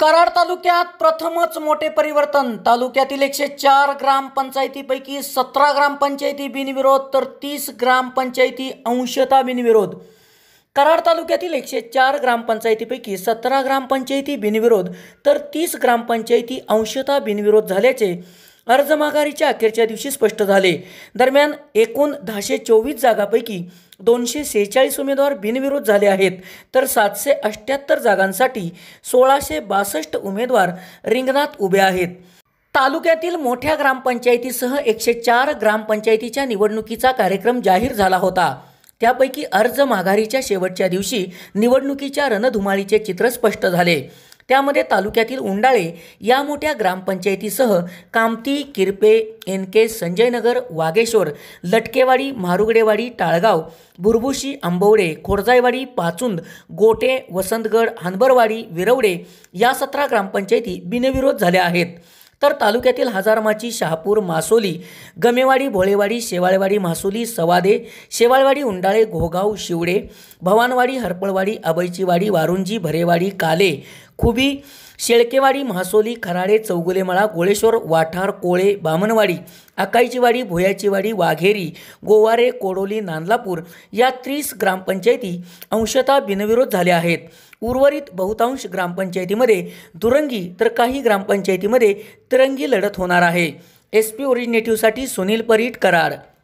कराड तालुक्यात प्रथमच मोठे परिवर्तन तालुक्यातील एकशे चार ग्रामपंचायतीपैकी सतरा ग्रामपंचायती बिनविरोध तर तीस ग्रामपंचायती अंशता बिनविरोध कराड तालुक्यातील एकशे चार ग्रामपंचायतीपैकी सतरा ग्रामपंचायती बिनविरोध तर तीस ग्रामपंचायती अंशता बिनविरोध झाल्याचे अर्ज माघारीच्या अखेरच्या दिवशी स्पष्ट झाले दरम्यान एकूण दहाशे चोवीस जागापैकी दोनशे सेहेचाळीस उमेदवार बिनविरोध झाले आहेत तर सातशे अठ्ठ्याहत्तर जागांसाठी सोळाशे बासष्ट उमेदवार रिंगणात उभे आहेत तालुक्यातील मोठ्या ग्रामपंचायतीसह एकशे चार ग्रामपंचायतीच्या निवडणुकीचा कार्यक्रम जाहीर झाला होता त्यापैकी अर्ज माघारीच्या शेवटच्या दिवशी निवडणुकीच्या रणधुमाळीचे चित्र स्पष्ट झाले त्यामध्ये तालुक्यातील उंडाळे या मोठ्या ग्रामपंचायतीसह कामती किरपे एन के संजयनगर वागेश्वर लटकेवाडी मारुगडेवाडी टाळगाव बुरबुशी आंबवडे खोरजायवाडी पाचुंद गोटे वसंतगड हानबरवाडी विरवडे या सतरा ग्रामपंचायती बिनविरोध झाल्या आहेत तर तालुक्यातील हजारमाची शहापूर मासोली गमेवाडी भोळेवाडी शेवाळवाडी मासोली सवादे शेवाळवाडी उंडाळे घोगाव शिवडे भवानवाडी हरपळवाडी अभयचीवाडी वारुंजी भरेवाडी काले खुबी शेळकेवाडी म्हासोली खराडे चौगुलेमाळा गोळेश्वर वाठार कोळे बामनवाडी अकाईचीवाडी भोयाचीवाडी वाघेरी गोवारे कोडोली नांदलापूर या तीस ग्रामपंचायती अंशतः बिनविरोध झाल्या आहेत उर्वरित बहुतांश ग्रामपंचायतीमध्ये दुरंगी तर काही ग्रामपंचायतीमध्ये तिरंगी लढत होणार आहे एस पी ओरिजिनेटिव्हसाठी सुनील परीट कराड